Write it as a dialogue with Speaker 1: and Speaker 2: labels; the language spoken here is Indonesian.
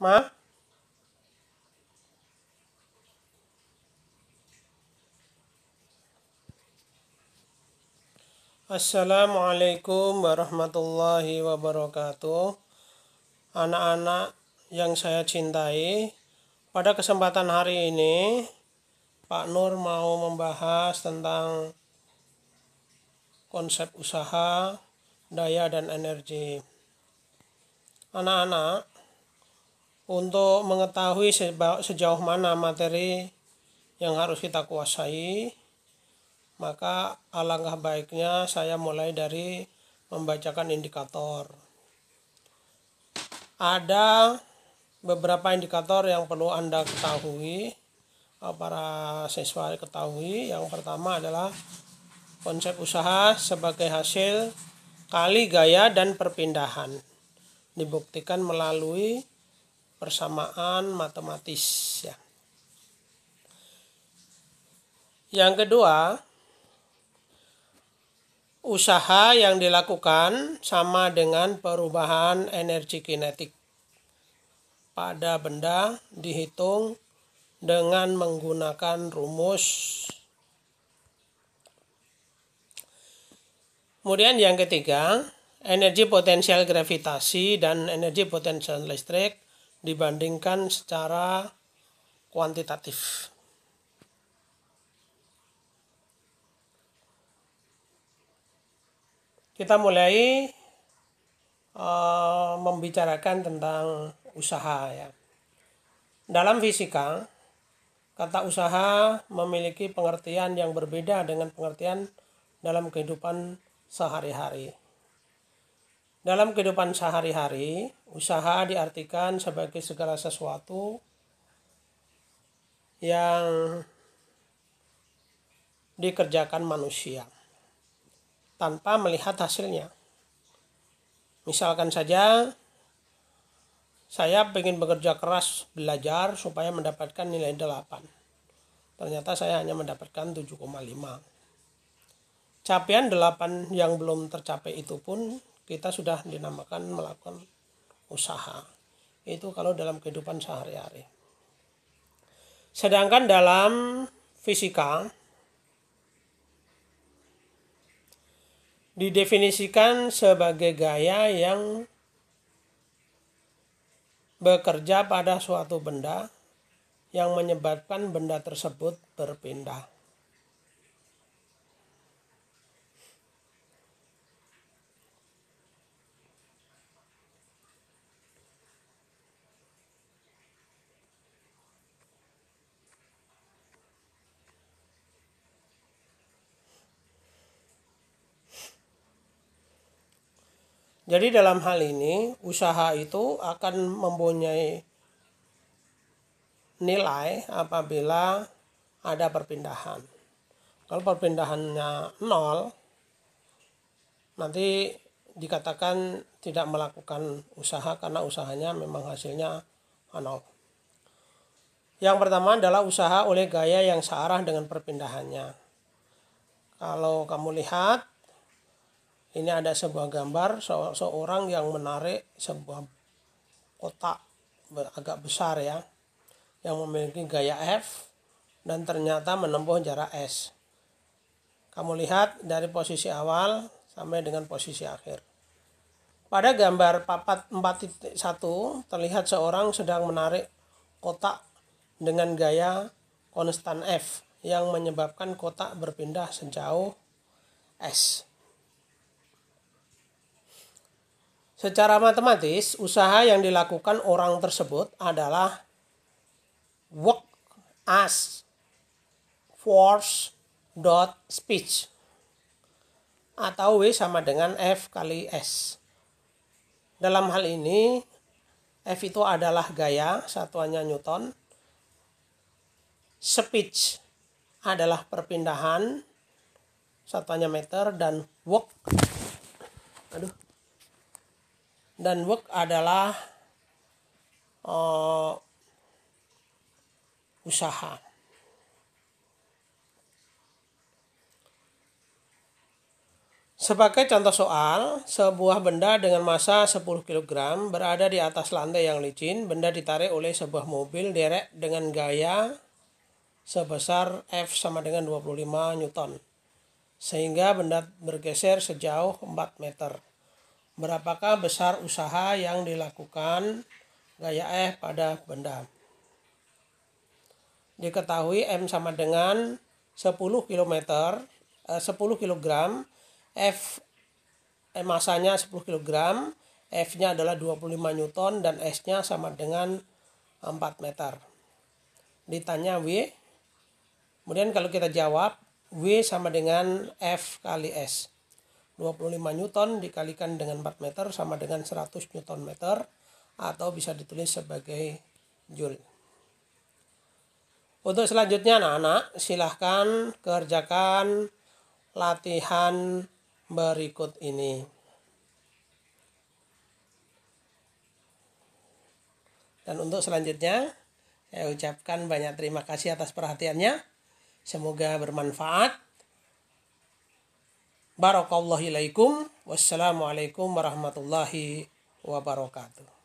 Speaker 1: Ma? Assalamualaikum warahmatullahi wabarakatuh. Anak-anak yang saya cintai, pada kesempatan hari ini Pak Nur mau membahas tentang konsep usaha, daya dan energi. Anak-anak, untuk mengetahui sejauh mana materi yang harus kita kuasai, maka alangkah baiknya saya mulai dari membacakan indikator. Ada beberapa indikator yang perlu Anda ketahui, eh, para siswa ketahui. Yang pertama adalah konsep usaha sebagai hasil kali gaya dan perpindahan dibuktikan melalui persamaan matematis ya. Yang kedua, usaha yang dilakukan sama dengan perubahan energi kinetik pada benda dihitung dengan menggunakan rumus. Kemudian yang ketiga, energi potensial gravitasi dan energi potensial listrik dibandingkan secara kuantitatif. Kita mulai uh, membicarakan tentang usaha ya. Dalam fisika, kata usaha memiliki pengertian yang berbeda dengan pengertian dalam kehidupan sehari-hari. Dalam kehidupan sehari-hari, usaha diartikan sebagai segala sesuatu yang dikerjakan manusia tanpa melihat hasilnya. Misalkan saja saya ingin bekerja keras belajar supaya mendapatkan nilai 8. Ternyata saya hanya mendapatkan 7,5. Capaian 8 yang belum tercapai itu pun kita sudah dinamakan melakukan usaha. Itu kalau dalam kehidupan sehari-hari. Sedangkan dalam fisika didefinisikan sebagai gaya yang bekerja pada suatu benda yang menyebabkan benda tersebut berpindah. Jadi dalam hal ini usaha itu akan mempunyai nilai apabila ada perpindahan. Kalau perpindahannya nol, nanti dikatakan tidak melakukan usaha karena usahanya memang hasilnya nol. Yang pertama adalah usaha oleh gaya yang searah dengan perpindahannya. Kalau kamu lihat ini ada sebuah gambar se seorang yang menarik sebuah kotak agak besar ya yang memiliki gaya F dan ternyata menempuh jarak S. Kamu lihat dari posisi awal sampai dengan posisi akhir. Pada gambar papat 4.1 terlihat seorang sedang menarik kotak dengan gaya konstan F yang menyebabkan kotak berpindah sejauh S. Secara matematis, usaha yang dilakukan orang tersebut adalah work as force dot speech atau W sama dengan F kali S. Dalam hal ini, F itu adalah gaya, satuannya Newton. Speech adalah perpindahan, satuannya meter, dan work. Aduh, dan work adalah uh, usaha. Sebagai contoh soal, sebuah benda dengan massa 10 kg berada di atas lantai yang licin. Benda ditarik oleh sebuah mobil derek dengan gaya sebesar F sama dengan 25 Newton. Sehingga benda bergeser sejauh 4 meter. Berapakah besar usaha yang dilakukan gaya F pada benda? Diketahui M sama dengan 10 km, eh, 10 kg, F eh, masanya 10 kg, F-nya adalah 25 Newton dan S-nya sama dengan 4 meter. Ditanya W, kemudian kalau kita jawab W sama dengan F kali S. 25 Newton dikalikan dengan 4 meter sama dengan 100 Newton meter atau bisa ditulis sebagai Joule. Untuk selanjutnya anak-anak silahkan kerjakan latihan berikut ini. Dan untuk selanjutnya saya ucapkan banyak terima kasih atas perhatiannya. Semoga bermanfaat. Barakallahu ilaikum. Wassalamualaikum warahmatullahi wabarakatuh.